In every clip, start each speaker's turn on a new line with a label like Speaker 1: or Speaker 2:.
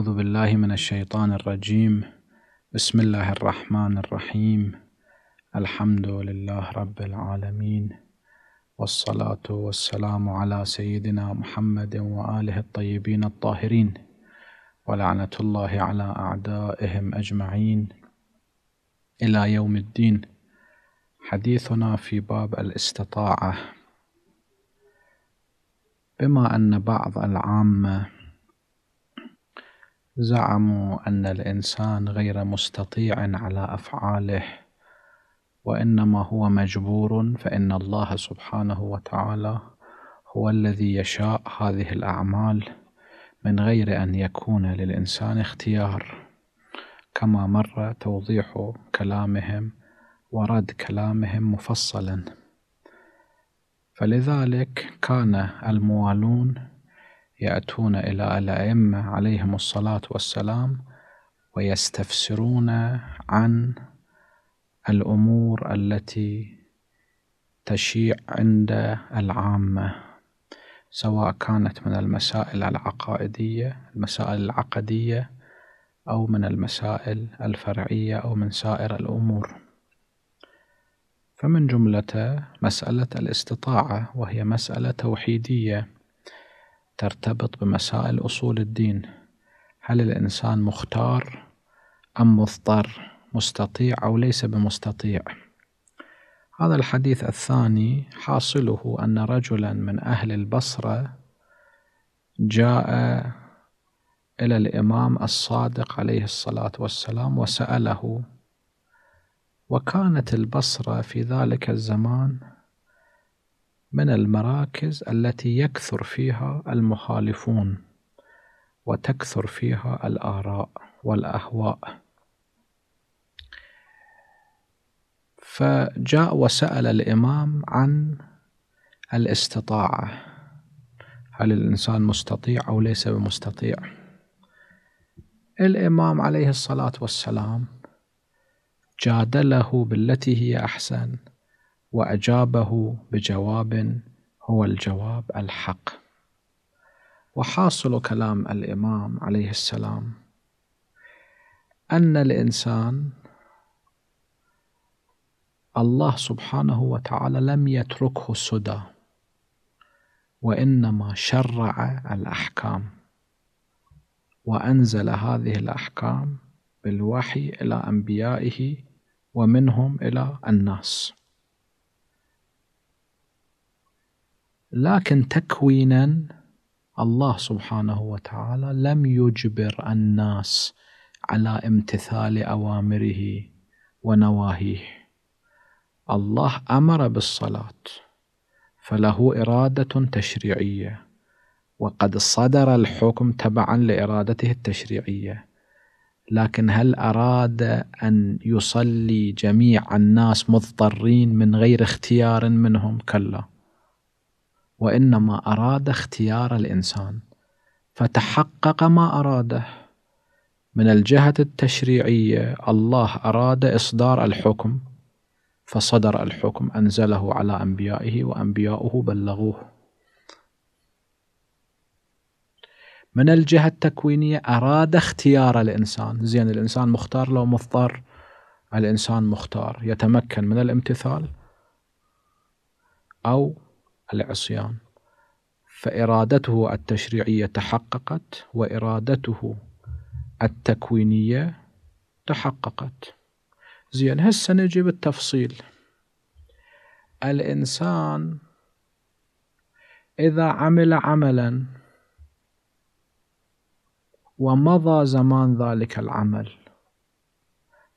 Speaker 1: أعوذ بالله من الشيطان الرجيم بسم الله الرحمن الرحيم الحمد لله رب العالمين والصلاة والسلام على سيدنا محمد وآله الطيبين الطاهرين ولعنة الله على أعدائهم أجمعين إلى يوم الدين حديثنا في باب الاستطاعة بما أن بعض العامة زعموا أن الإنسان غير مستطيع على أفعاله وإنما هو مجبور فإن الله سبحانه وتعالى هو الذي يشاء هذه الأعمال من غير أن يكون للإنسان اختيار كما مر توضيح كلامهم ورد كلامهم مفصلا فلذلك كان الموالون يأتون إلى الأئمة عليهم الصلاة والسلام ويستفسرون عن الأمور التي تشيع عند العامة سواء كانت من المسائل العقائدية المسائل العقدية أو من المسائل الفرعية أو من سائر الأمور فمن جملته مسألة الاستطاعة وهي مسألة توحيدية ترتبط بمسائل أصول الدين هل الإنسان مختار أم مضطر مستطيع أو ليس بمستطيع هذا الحديث الثاني حاصله أن رجلا من أهل البصرة جاء إلى الإمام الصادق عليه الصلاة والسلام وسأله وكانت البصرة في ذلك الزمان من المراكز التي يكثر فيها المخالفون وتكثر فيها الآراء والأهواء فجاء وسأل الإمام عن الاستطاعة هل الإنسان مستطيع أو ليس بمستطيع الإمام عليه الصلاة والسلام جادله بالتي هي أحسن واجابه بجواب هو الجواب الحق وحاصل كلام الامام عليه السلام ان الانسان الله سبحانه وتعالى لم يتركه سدى وانما شرع الاحكام وانزل هذه الاحكام بالوحي الى انبيائه ومنهم الى الناس لكن تكوينا الله سبحانه وتعالى لم يجبر الناس على امتثال اوامره ونواهيه الله امر بالصلاه فله اراده تشريعيه وقد صدر الحكم تبعا لارادته التشريعيه لكن هل اراد ان يصلي جميع الناس مضطرين من غير اختيار منهم كلا وانما اراد اختيار الانسان فتحقق ما اراده من الجهه التشريعيه الله اراد اصدار الحكم فصدر الحكم انزله على انبيائه وانبياؤه بلغوه من الجهة التكوينية أراد اختيار الإنسان زين الإنسان مختار لو مضطر الإنسان مختار يتمكن من الامتثال أو العصيان فإرادته التشريعية تحققت وإرادته التكوينية تحققت زين هسه نجي بالتفصيل الإنسان إذا عمل عملا ومضى زمان ذلك العمل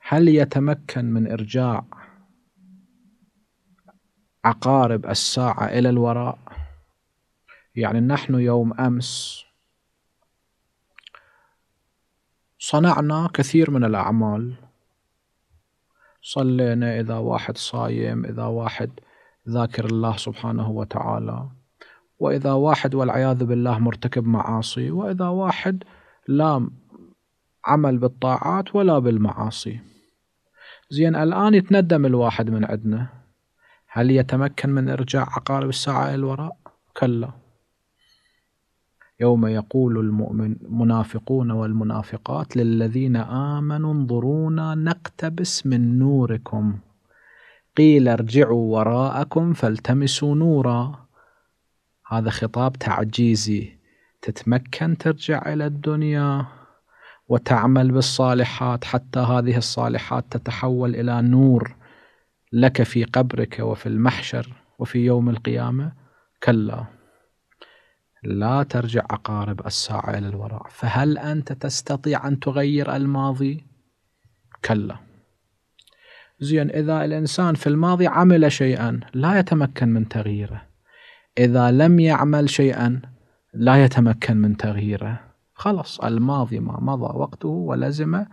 Speaker 1: هل يتمكن من إرجاع عقارب الساعة إلى الوراء يعني نحن يوم أمس صنعنا كثير من الأعمال صلينا إذا واحد صايم إذا واحد ذاكر الله سبحانه وتعالى وإذا واحد والعياذ بالله مرتكب معاصي وإذا واحد لا عمل بالطاعات ولا بالمعاصي زين الآن يتندم الواحد من عندنا هل يتمكن من إرجاع عقارب الساعة إلى الوراء؟ كلا يوم يقول المؤمن المنافقون والمنافقات للذين آمنوا انظرونا نقتبس من نوركم قيل ارجعوا وراءكم فالتمسوا نورا هذا خطاب تعجيزي تتمكن ترجع إلى الدنيا وتعمل بالصالحات حتى هذه الصالحات تتحول إلى نور لك في قبرك وفي المحشر وفي يوم القيامة كلا لا ترجع عقارب الساعة إلى الوراء فهل أنت تستطيع أن تغير الماضي؟ كلا زين إذا الإنسان في الماضي عمل شيئا لا يتمكن من تغييره إذا لم يعمل شيئا لا يتمكن من تغييره خلص الماضي ما مضى وقته ولزم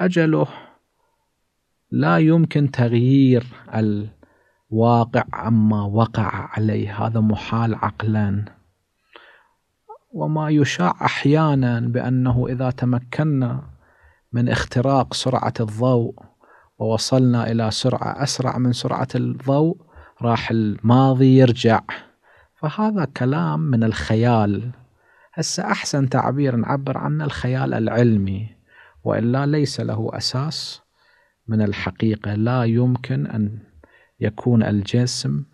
Speaker 1: أجله لا يمكن تغيير الواقع عما وقع عليه هذا محال عقلا وما يشاع احيانا بانه اذا تمكنا من اختراق سرعه الضوء ووصلنا الى سرعه اسرع من سرعه الضوء راح الماضي يرجع فهذا كلام من الخيال هسه احسن تعبير نعبر عنه الخيال العلمي والا ليس له اساس من الحقيقة لا يمكن أن يكون الجسم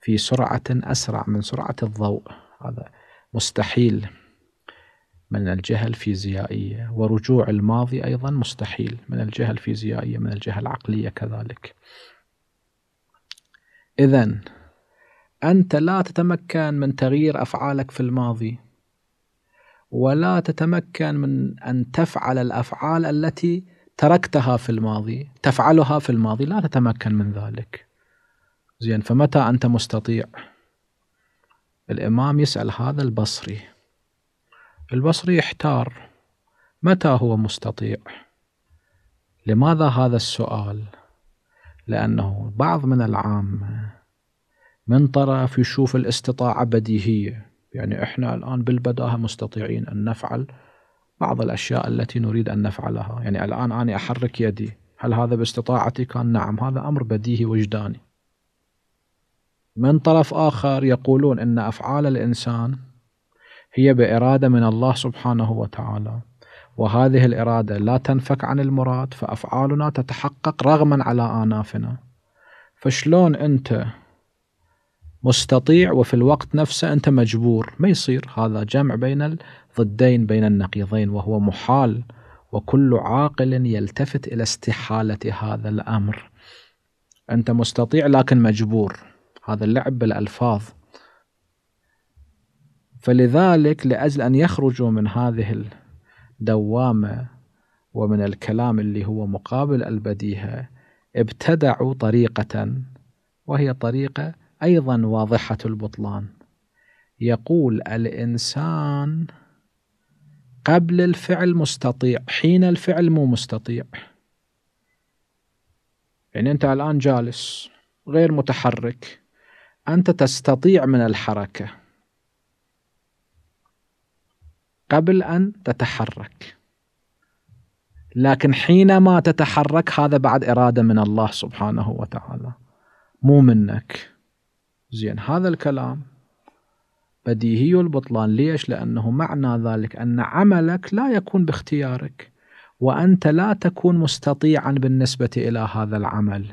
Speaker 1: في سرعة أسرع من سرعة الضوء هذا مستحيل من الجهة الفيزيائية ورجوع الماضي أيضا مستحيل من الجهة الفيزيائية من الجهة العقلية كذلك إذا أنت لا تتمكن من تغيير أفعالك في الماضي ولا تتمكن من أن تفعل الأفعال التي تركتها في الماضي تفعلها في الماضي لا تتمكن من ذلك زين فمتى أنت مستطيع الإمام يسأل هذا البصري البصري يحتار متى هو مستطيع لماذا هذا السؤال لأنه بعض من العامة من طرف يشوف الاستطاعة بديهية يعني إحنا الآن بالبداهة مستطيعين أن نفعل بعض الأشياء التي نريد أن نفعلها يعني الآن أنا أحرك يدي هل هذا باستطاعتي كان نعم هذا أمر بديهي وجداني من طرف آخر يقولون أن أفعال الإنسان هي بإرادة من الله سبحانه وتعالى وهذه الإرادة لا تنفك عن المراد فأفعالنا تتحقق رغما على آنافنا فشلون أنت مستطيع وفي الوقت نفسه أنت مجبور ما يصير هذا جمع بين ضدين بين النقيضين وهو محال وكل عاقل يلتفت الى استحاله هذا الامر انت مستطيع لكن مجبور هذا اللعب بالالفاظ فلذلك لاجل ان يخرجوا من هذه الدوامه ومن الكلام اللي هو مقابل البديهه ابتدعوا طريقه وهي طريقه ايضا واضحه البطلان يقول الانسان قبل الفعل مستطيع حين الفعل مو مستطيع يعني أنت الآن جالس غير متحرك أنت تستطيع من الحركة قبل أن تتحرك لكن حينما تتحرك هذا بعد إرادة من الله سبحانه وتعالى مو منك زين هذا الكلام بديهي البطلان ليش؟ لأنه معنى ذلك أن عملك لا يكون باختيارك وأنت لا تكون مستطيعا بالنسبة إلى هذا العمل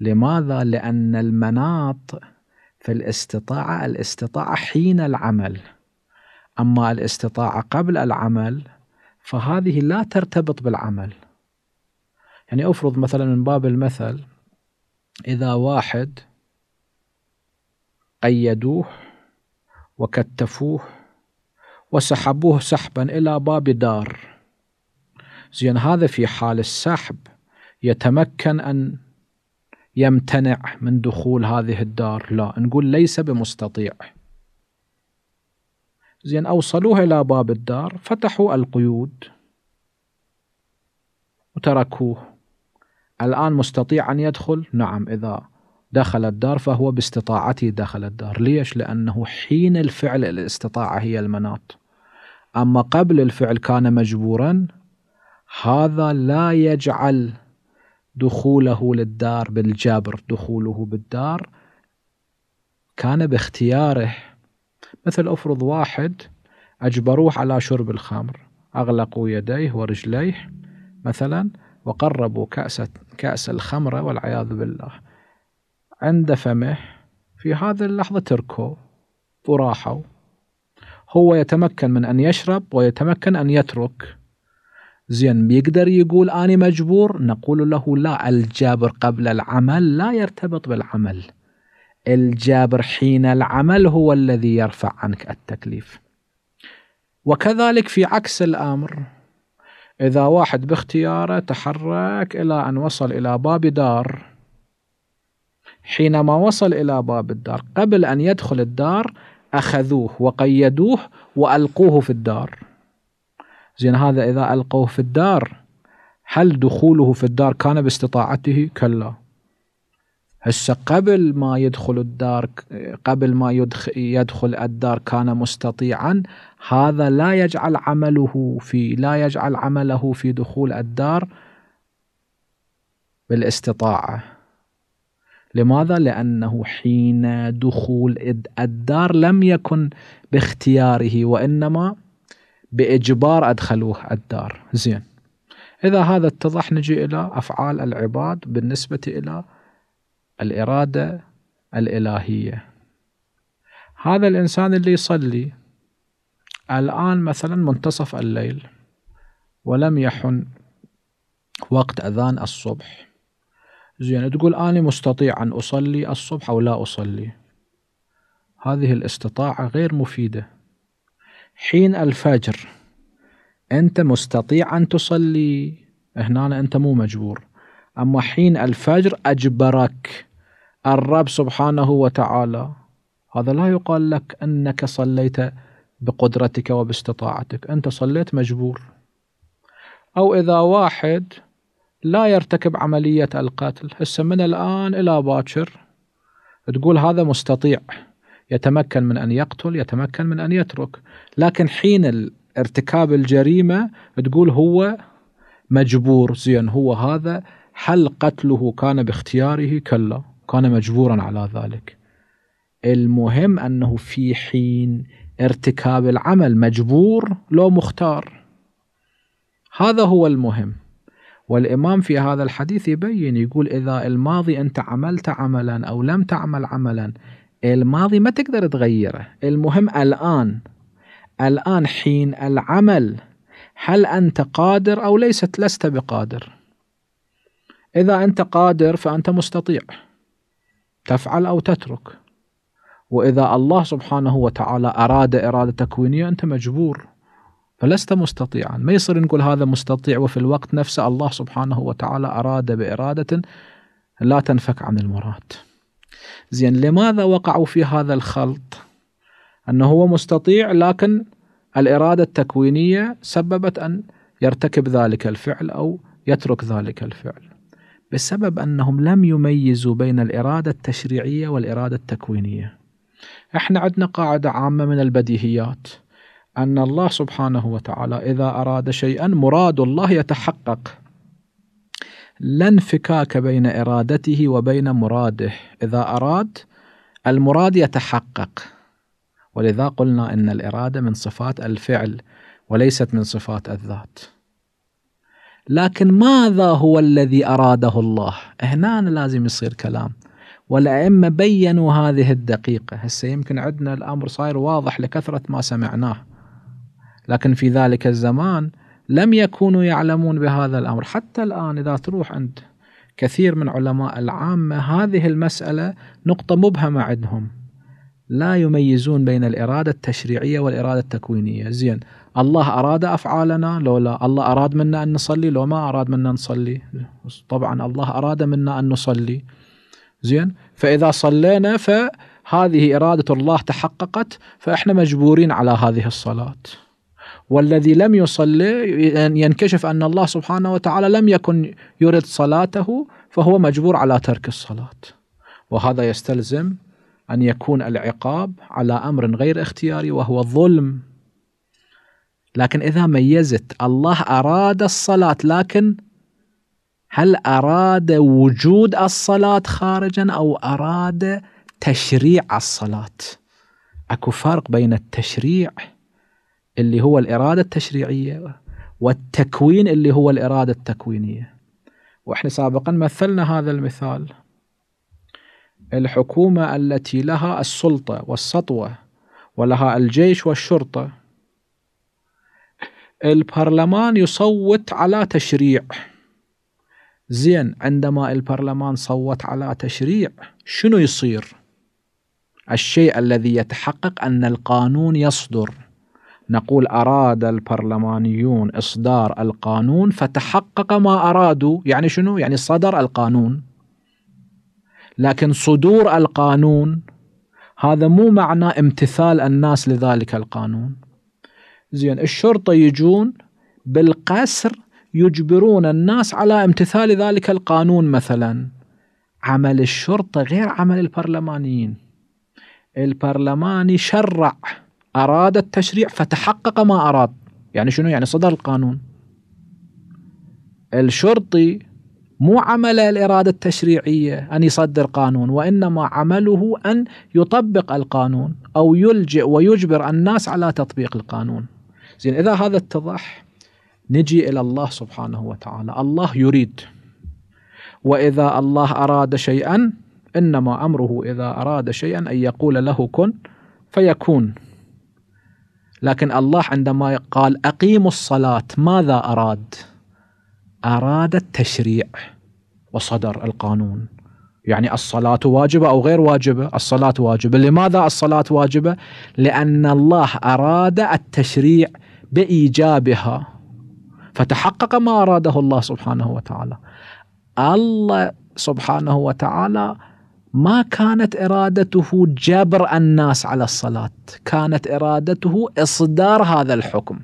Speaker 1: لماذا؟ لأن المناط في الاستطاعة الاستطاعة حين العمل أما الاستطاعة قبل العمل فهذه لا ترتبط بالعمل يعني أفرض مثلا من باب المثل إذا واحد قيدوه وكتفوه وسحبوه سحبا إلى باب دار زين هذا في حال السحب يتمكن أن يمتنع من دخول هذه الدار لا نقول ليس بمستطيع زين أوصلوه إلى باب الدار فتحوا القيود وتركوه الآن مستطيع أن يدخل نعم إذا دخل الدار فهو باستطاعته دخل الدار ليش لأنه حين الفعل الاستطاعة هي المناط أما قبل الفعل كان مجبورا هذا لا يجعل دخوله للدار بالجبر دخوله بالدار كان باختياره مثل أفرض واحد أجبروه على شرب الخمر أغلقوا يديه ورجليه مثلا وقربوا كأس كأس الخمر والعياذ بالله عند فمه في هذه اللحظة تركوا وراحوا هو يتمكن من أن يشرب ويتمكن أن يترك زين بيقدر يقول أنا مجبور نقول له لا الجابر قبل العمل لا يرتبط بالعمل الجابر حين العمل هو الذي يرفع عنك التكليف وكذلك في عكس الأمر إذا واحد باختياره تحرك إلى أن وصل إلى باب دار حينما وصل إلى باب الدار قبل أن يدخل الدار أخذوه وقيدوه وألقوه في الدار زين هذا إذا ألقوه في الدار هل دخوله في الدار كان باستطاعته؟ كلا هسه قبل ما يدخل الدار قبل ما يدخل الدار كان مستطيعا هذا لا يجعل عمله في لا يجعل عمله في دخول الدار بالاستطاعه لماذا؟ لأنه حين دخول الدار لم يكن باختياره وإنما بإجبار أدخلوه الدار زين إذا هذا اتضح نجي إلى أفعال العباد بالنسبة إلى الإرادة الإلهية هذا الإنسان اللي يصلي الآن مثلا منتصف الليل ولم يحن وقت أذان الصبح زين تقول أنا مستطيع أن أصلي الصبح أو لا أصلي هذه الاستطاعة غير مفيدة حين الفجر أنت مستطيع أن تصلي هنا أنت مو مجبور أما حين الفجر أجبرك الرب سبحانه وتعالى هذا لا يقال لك أنك صليت بقدرتك وباستطاعتك أنت صليت مجبور أو إذا واحد لا يرتكب عملية القتل هسه من الآن إلى باكر تقول هذا مستطيع يتمكن من أن يقتل يتمكن من أن يترك لكن حين ارتكاب الجريمة تقول هو مجبور زين هو هذا هل قتله كان باختياره كلا كان مجبورا على ذلك المهم أنه في حين ارتكاب العمل مجبور لو مختار هذا هو المهم والإمام في هذا الحديث يبين يقول إذا الماضي أنت عملت عملا أو لم تعمل عملا الماضي ما تقدر تغيره المهم الآن الآن حين العمل هل أنت قادر أو ليست لست بقادر إذا أنت قادر فأنت مستطيع تفعل أو تترك وإذا الله سبحانه وتعالى أراد إرادة تكوينية أنت مجبور فلست مستطيعا ما يصير نقول هذا مستطيع وفي الوقت نفسه الله سبحانه وتعالى أراد بإرادة لا تنفك عن المراد زين لماذا وقعوا في هذا الخلط أنه هو مستطيع لكن الإرادة التكوينية سببت أن يرتكب ذلك الفعل أو يترك ذلك الفعل بسبب أنهم لم يميزوا بين الإرادة التشريعية والإرادة التكوينية احنا عندنا قاعدة عامة من البديهيات أن الله سبحانه وتعالى إذا أراد شيئا مراد الله يتحقق لا انفكاك بين إرادته وبين مراده إذا أراد المراد يتحقق ولذا قلنا إن الإرادة من صفات الفعل وليست من صفات الذات لكن ماذا هو الذي أراده الله هنا لازم يصير كلام والأئمة بينوا هذه الدقيقة هسه يمكن عندنا الأمر صاير واضح لكثرة ما سمعناه لكن في ذلك الزمان لم يكونوا يعلمون بهذا الأمر حتى الآن إذا تروح عند كثير من علماء العامة هذه المسألة نقطة مبهمة عندهم لا يميزون بين الإرادة التشريعية والإرادة التكوينية زين الله أراد أفعالنا لو لا الله أراد منا أن نصلي لو ما أراد منا نصلي طبعا الله أراد منا أن نصلي زين فإذا صلينا فهذه إرادة الله تحققت فإحنا مجبورين على هذه الصلاة والذي لم يصلي ينكشف أن الله سبحانه وتعالى لم يكن يرد صلاته فهو مجبور على ترك الصلاة وهذا يستلزم أن يكون العقاب على أمر غير اختياري وهو الظلم لكن إذا ميزت الله أراد الصلاة لكن هل أراد وجود الصلاة خارجا أو أراد تشريع الصلاة أكو فرق بين التشريع اللي هو الإرادة التشريعية والتكوين اللي هو الإرادة التكوينية وإحنا سابقا مثلنا هذا المثال الحكومة التي لها السلطة والسطوة ولها الجيش والشرطة البرلمان يصوت على تشريع زين عندما البرلمان صوت على تشريع شنو يصير الشيء الذي يتحقق أن القانون يصدر نقول أراد البرلمانيون إصدار القانون فتحقق ما أرادوا يعني شنو؟ يعني صدر القانون لكن صدور القانون هذا مو معنى امتثال الناس لذلك القانون زين الشرطة يجون بالقسر يجبرون الناس على امتثال ذلك القانون مثلا عمل الشرطة غير عمل البرلمانيين البرلماني شرع أراد التشريع فتحقق ما أراد يعني شنو يعني صدر القانون الشرطي مو عمله الإرادة التشريعية أن يصدر قانون وإنما عمله أن يطبق القانون أو يلجئ ويجبر الناس على تطبيق القانون زين إذا هذا اتضح نجي إلى الله سبحانه وتعالى الله يريد وإذا الله أراد شيئا إنما أمره إذا أراد شيئا أن يقول له كن فيكون لكن الله عندما قال أقيموا الصلاة ماذا أراد؟ أراد التشريع وصدر القانون يعني الصلاة واجبة أو غير واجبة الصلاة واجبة لماذا الصلاة واجبة؟ لأن الله أراد التشريع بإيجابها فتحقق ما أراده الله سبحانه وتعالى الله سبحانه وتعالى ما كانت ارادته جبر الناس على الصلاه، كانت ارادته اصدار هذا الحكم.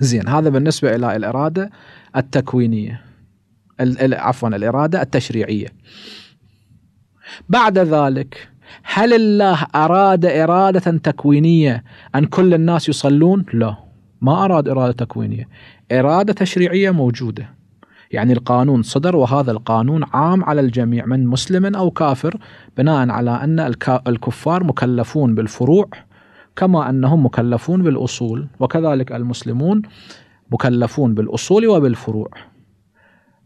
Speaker 1: زين هذا بالنسبه الى الاراده التكوينيه. عفوا الاراده التشريعيه. بعد ذلك هل الله اراد اراده تكوينيه ان كل الناس يصلون؟ لا، ما اراد اراده تكوينيه، اراده تشريعيه موجوده. يعني القانون صدر وهذا القانون عام على الجميع من مسلم أو كافر بناء على أن الكفار مكلفون بالفروع كما أنهم مكلفون بالأصول وكذلك المسلمون مكلفون بالأصول وبالفروع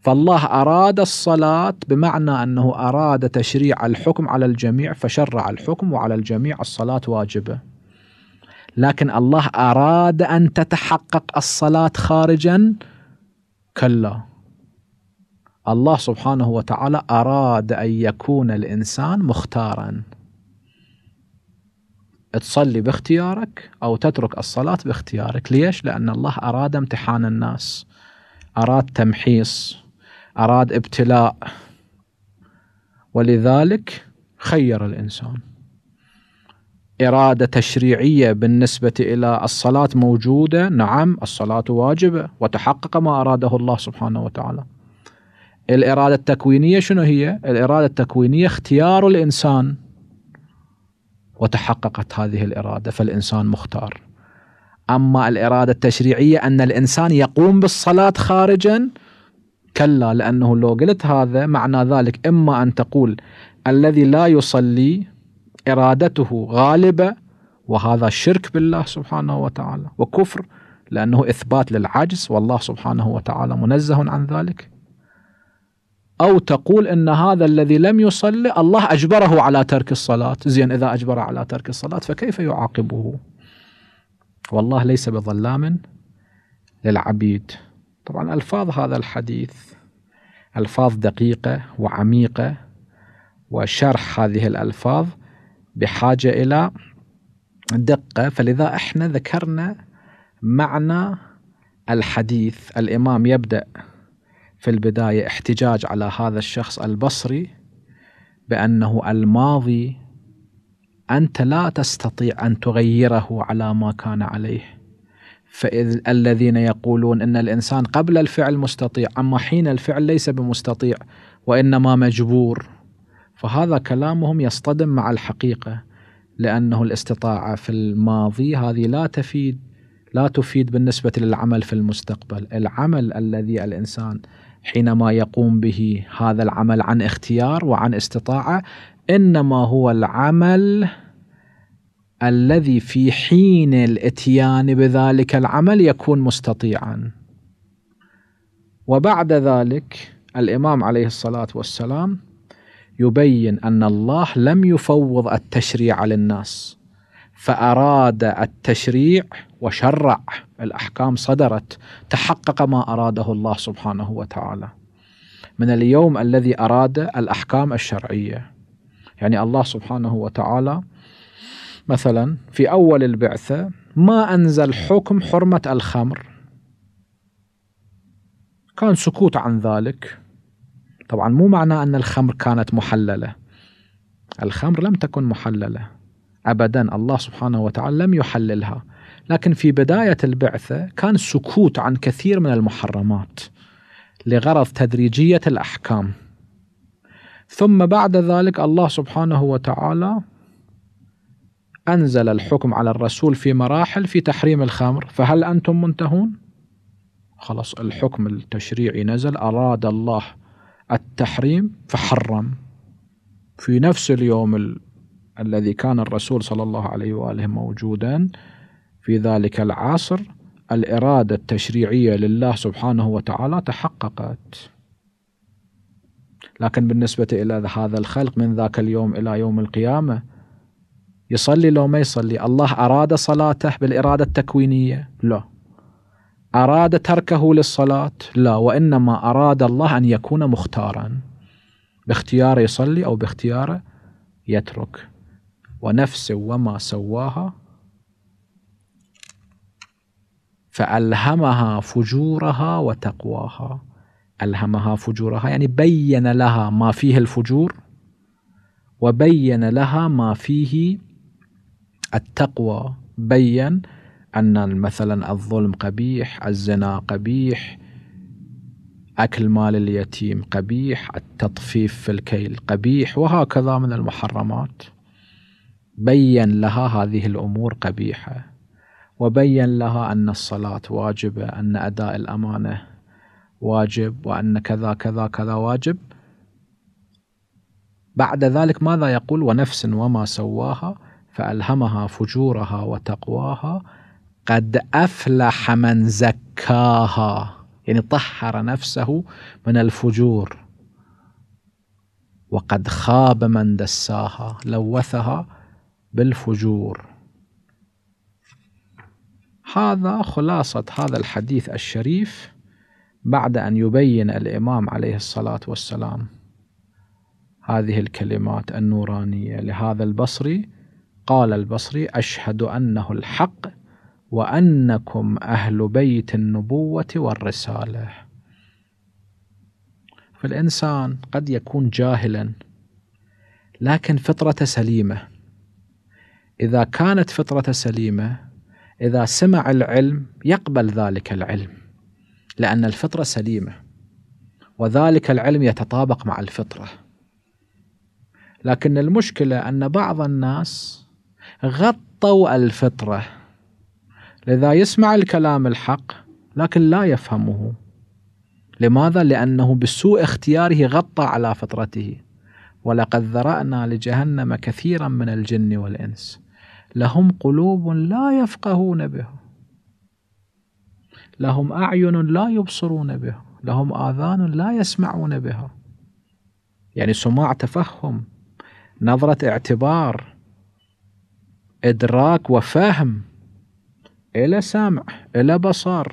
Speaker 1: فالله أراد الصلاة بمعنى أنه أراد تشريع الحكم على الجميع فشرع الحكم وعلى الجميع الصلاة واجبة لكن الله أراد أن تتحقق الصلاة خارجا كلا الله سبحانه وتعالى أراد أن يكون الإنسان مختارا تصلي باختيارك أو تترك الصلاة باختيارك ليش؟ لأن الله أراد امتحان الناس أراد تمحيص أراد ابتلاء ولذلك خير الإنسان إرادة تشريعية بالنسبة إلى الصلاة موجودة نعم الصلاة واجبة وتحقق ما أراده الله سبحانه وتعالى الإرادة التكوينية شنو هي؟ الإرادة التكوينية اختيار الإنسان وتحققت هذه الإرادة فالإنسان مختار أما الإرادة التشريعية أن الإنسان يقوم بالصلاة خارجا كلا لأنه لو قلت هذا معنى ذلك إما أن تقول الذي لا يصلي إرادته غالبة وهذا شرك بالله سبحانه وتعالى وكفر لأنه إثبات للعجز والله سبحانه وتعالى منزه عن ذلك أو تقول أن هذا الذي لم يصلي الله أجبره على ترك الصلاة زين إذا أجبره على ترك الصلاة فكيف يعاقبه والله ليس بظلام للعبيد طبعا ألفاظ هذا الحديث ألفاظ دقيقة وعميقة وشرح هذه الألفاظ بحاجة إلى دقة فلذا احنا ذكرنا معنى الحديث الإمام يبدأ في البدايه احتجاج على هذا الشخص البصري بانه الماضي انت لا تستطيع ان تغيره على ما كان عليه فاذ الذين يقولون ان الانسان قبل الفعل مستطيع اما حين الفعل ليس بمستطيع وانما مجبور فهذا كلامهم يصطدم مع الحقيقه لانه الاستطاعه في الماضي هذه لا تفيد لا تفيد بالنسبه للعمل في المستقبل، العمل الذي الانسان حينما يقوم به هذا العمل عن اختيار وعن استطاعه انما هو العمل الذي في حين الاتيان بذلك العمل يكون مستطيعا وبعد ذلك الامام عليه الصلاه والسلام يبين ان الله لم يفوض التشريع للناس فاراد التشريع وشرع الأحكام صدرت تحقق ما أراده الله سبحانه وتعالى من اليوم الذي أراد الأحكام الشرعية يعني الله سبحانه وتعالى مثلا في أول البعثة ما أنزل حكم حرمة الخمر كان سكوت عن ذلك طبعا مو معنى أن الخمر كانت محللة الخمر لم تكن محللة أبدا الله سبحانه وتعالى لم يحللها لكن في بداية البعثة كان السكوت عن كثير من المحرمات لغرض تدريجية الأحكام ثم بعد ذلك الله سبحانه وتعالى أنزل الحكم على الرسول في مراحل في تحريم الخمر فهل أنتم منتهون؟ خلاص الحكم التشريعي نزل أراد الله التحريم فحرم في نفس اليوم ال... الذي كان الرسول صلى الله عليه وآله موجودا في ذلك العصر الإرادة التشريعية لله سبحانه وتعالى تحققت لكن بالنسبة إلى هذا الخلق من ذاك اليوم إلى يوم القيامة يصلي لو ما يصلي الله أراد صلاته بالإرادة التكوينية لا أراد تركه للصلاة لا وإنما أراد الله أن يكون مختارا باختياره يصلي أو باختياره يترك ونفس وما سواها فألهمها فجورها وتقواها ألهمها فجورها يعني بين لها ما فيه الفجور وبين لها ما فيه التقوى بين أن مثلا الظلم قبيح الزنا قبيح أكل مال اليتيم قبيح التطفيف في الكيل قبيح وهكذا من المحرمات بين لها هذه الأمور قبيحة وبين لها أن الصلاة واجبة أن أداء الأمانة واجب وأن كذا كذا كذا واجب بعد ذلك ماذا يقول ونفس وما سواها فألهمها فجورها وتقواها قد أفلح من زكاها يعني طهر نفسه من الفجور وقد خاب من دساها لوثها بالفجور هذا خلاصة هذا الحديث الشريف بعد أن يبين الإمام عليه الصلاة والسلام هذه الكلمات النورانية لهذا البصري قال البصري أشهد أنه الحق وأنكم أهل بيت النبوة والرسالة فالإنسان قد يكون جاهلا لكن فطرة سليمة إذا كانت فطرة سليمة إذا سمع العلم يقبل ذلك العلم لأن الفطرة سليمة وذلك العلم يتطابق مع الفطرة لكن المشكلة أن بعض الناس غطوا الفطرة لذا يسمع الكلام الحق لكن لا يفهمه لماذا؟ لأنه بسوء اختياره غطى على فطرته ولقد ذرأنا لجهنم كثيرا من الجن والإنس لهم قلوب لا يفقهون بها لهم أعين لا يبصرون بها لهم آذان لا يسمعون بها يعني سماع تفهم نظرة اعتبار إدراك وفهم إلى سمع إلى بصر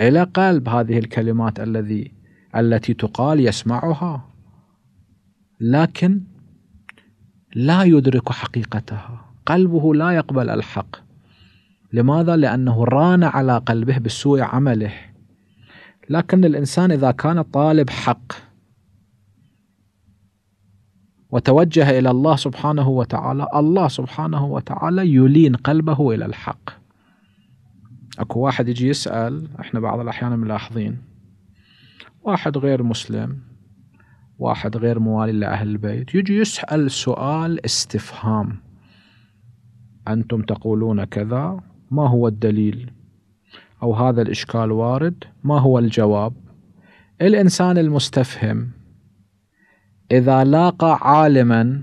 Speaker 1: إلى قلب هذه الكلمات الذي التي تقال يسمعها لكن لا يدرك حقيقتها قلبه لا يقبل الحق لماذا؟ لأنه ران على قلبه بسوء عمله لكن الإنسان إذا كان طالب حق وتوجه إلى الله سبحانه وتعالى الله سبحانه وتعالى يلين قلبه إلى الحق أكو واحد يجي يسأل إحنا بعض الأحيان ملاحظين واحد غير مسلم واحد غير موالي لأهل البيت يجي يسأل سؤال استفهام أنتم تقولون كذا ما هو الدليل أو هذا الإشكال وارد ما هو الجواب الإنسان المستفهم إذا لاقى عالما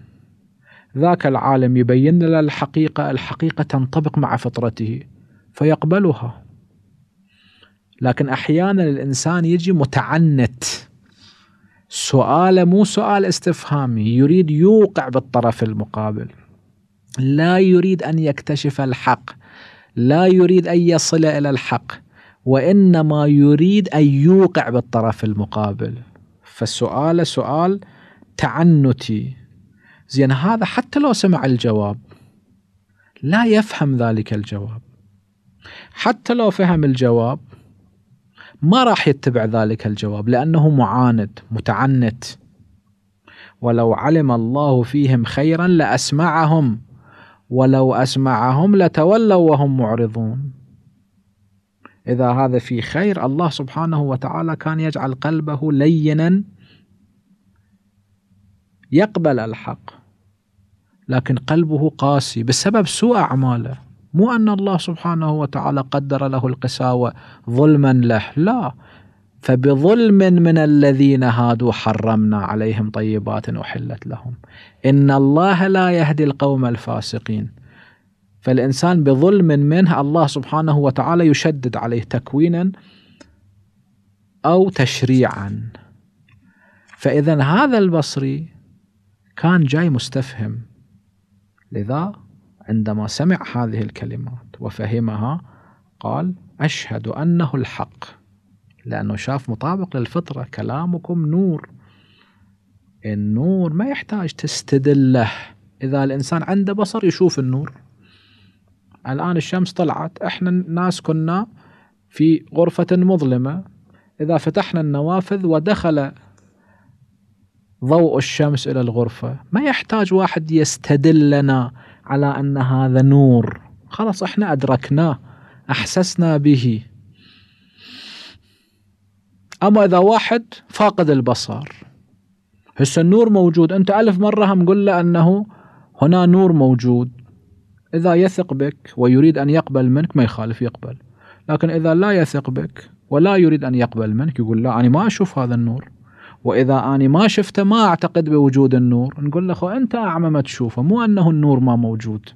Speaker 1: ذاك العالم يبين له الحقيقة الحقيقة تنطبق مع فطرته فيقبلها لكن أحيانا الإنسان يجي متعنت سؤاله مو سؤال استفهامي يريد يوقع بالطرف المقابل لا يريد ان يكتشف الحق لا يريد ان يصل الى الحق وانما يريد ان يوقع بالطرف المقابل فالسؤال سؤال تعنتي زين هذا حتى لو سمع الجواب لا يفهم ذلك الجواب حتى لو فهم الجواب ما راح يتبع ذلك الجواب لانه معاند متعنت ولو علم الله فيهم خيرا لاسمعهم ولو أسمعهم لتولوا وهم معرضون إذا هذا في خير الله سبحانه وتعالى كان يجعل قلبه لينا يقبل الحق لكن قلبه قاسي بسبب سوء أعماله مو أن الله سبحانه وتعالى قدر له القساوة ظلما له لا فبظلم من الذين هادوا حرمنا عليهم طيبات احلت لهم ان الله لا يهدي القوم الفاسقين فالانسان بظلم منه الله سبحانه وتعالى يشدد عليه تكوينا او تشريعا فاذا هذا البصري كان جاي مستفهم لذا عندما سمع هذه الكلمات وفهمها قال اشهد انه الحق لأنه شاف مطابق للفطرة كلامكم نور النور ما يحتاج تستدله إذا الإنسان عنده بصر يشوف النور الآن الشمس طلعت إحنا الناس كنا في غرفة مظلمة إذا فتحنا النوافذ ودخل ضوء الشمس إلى الغرفة ما يحتاج واحد يستدلنا على أن هذا نور خلاص إحنا أدركناه أحسسنا به اما اذا واحد فاقد البصر هسه النور موجود انت الف مره هم قل له انه هنا نور موجود اذا يثق بك ويريد ان يقبل منك ما يخالف يقبل لكن اذا لا يثق بك ولا يريد ان يقبل منك يقول لا انا ما اشوف هذا النور واذا انا ما شفته ما اعتقد بوجود النور نقول له انت اعمى ما تشوفه مو انه النور ما موجود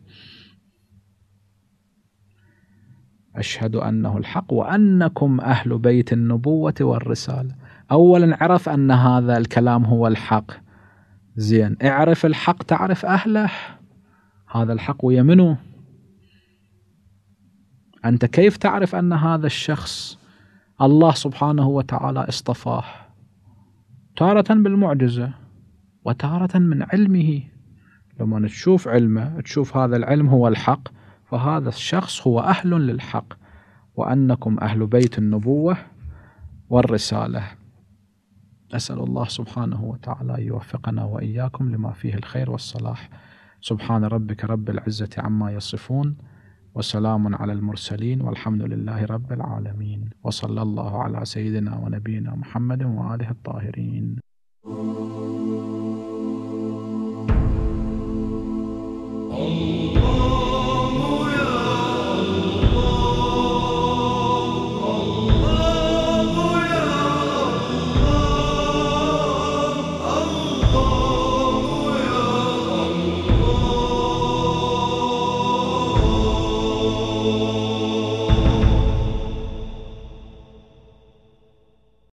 Speaker 1: أشهد أنه الحق وأنكم أهل بيت النبوة والرسالة أولا عرف أن هذا الكلام هو الحق زين اعرف الحق تعرف أهله هذا الحق يمنه أنت كيف تعرف أن هذا الشخص الله سبحانه وتعالى اصطفاه تارة بالمعجزة وتارة من علمه لما تشوف علمه تشوف هذا العلم هو الحق فهذا الشخص هو أهل للحق وأنكم أهل بيت النبوة والرسالة أسأل الله سبحانه وتعالى أن يوفقنا وإياكم لما فيه الخير والصلاح سبحان ربك رب العزة عما يصفون وسلام على المرسلين والحمد لله رب العالمين وصلى الله على سيدنا ونبينا محمد وآله الطاهرين Oh